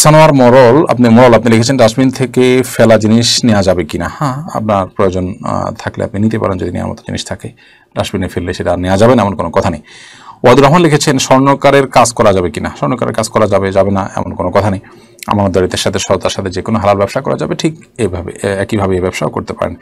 সানোয়ার মরল আপনি মরল আপনি লিখেছেন ডাস্টবিন থেকে ফেলা জিনিস নেওয়া যাবে কি না হ্যাঁ আপনার প্রয়োজন থাকলে আপনি নিতে পারেন যদি নেওয়ার মতো জিনিস থাকে ডাস্টবিনে ফেললে সেটা নেওয়া যাবে না এমন কোনো কথা নেই ওয়াদুর রহমান লিখেছেন স্বর্ণকারের কাজ করা যাবে কিনা স্বর্ণকারের কাজ করা যাবে যাবে না এমন কোনো কথা নেই আমার দরিদ্রের সাথে সততার সাথে যে কোনো হালাল ব্যবসা করা যাবে ঠিক এভাবে একইভাবে এই ব্যবসাও করতে পারেন